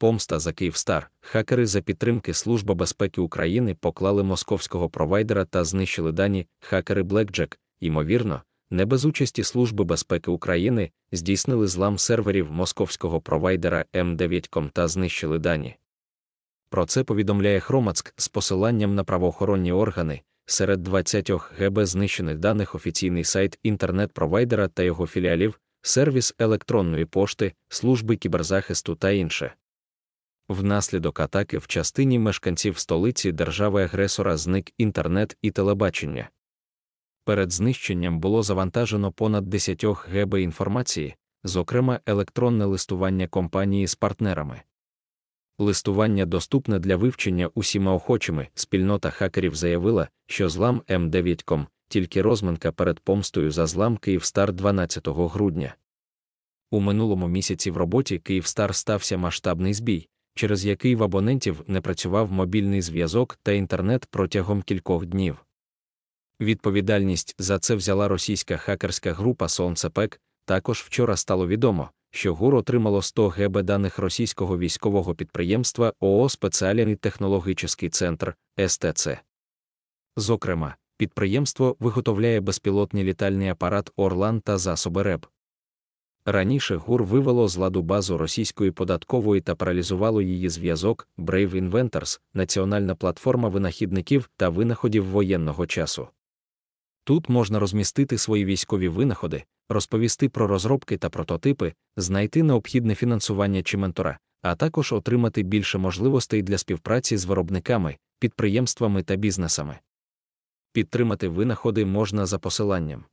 Помста за Київстар, хакери за підтримки Служби безпеки України поклали московського провайдера та знищили дані хакери Blackjack, ймовірно, не без участі Служби безпеки України здійснили злам серверів московського провайдера М9.com та знищили дані. Про це повідомляє Хромацьк з посиланням на правоохоронні органи. Серед 20 ГБ знищених даних офіційний сайт інтернет-провайдера та його філіалів, сервіс електронної пошти, служби кіберзахисту та інше. Внаслідок атаки в частині мешканців столиці держави-агресора зник інтернет і телебачення. Перед знищенням було завантажено понад 10 ГБ інформації, зокрема електронне листування компанії з партнерами. Листування доступне для вивчення усіма охочими. Спільнота хакерів заявила, що злам м 9 тільки розминка перед помстою за злам Київстар 12 грудня. У минулому місяці в роботі Київстар стався масштабний збій через який в абонентів не працював мобільний зв'язок та інтернет протягом кількох днів. Відповідальність за це взяла російська хакерська група «Сонцепек», також вчора стало відомо, що ГУР отримало 100 ГБ даних російського військового підприємства ООО Спеціальний технологічний центр СТЦ. Зокрема, підприємство виготовляє безпілотний літальний апарат Орлан та засоби РЕБ. Раніше ГУР вивело з ладу базу російської податкової та паралізувало її зв'язок Brave Inventors, національна платформа винахідників та винаходів воєнного часу. Тут можна розмістити свої військові винаходи, розповісти про розробки та прототипи, знайти необхідне фінансування чи ментора, а також отримати більше можливостей для співпраці з виробниками, підприємствами та бізнесами. Підтримати винаходи можна за посиланням.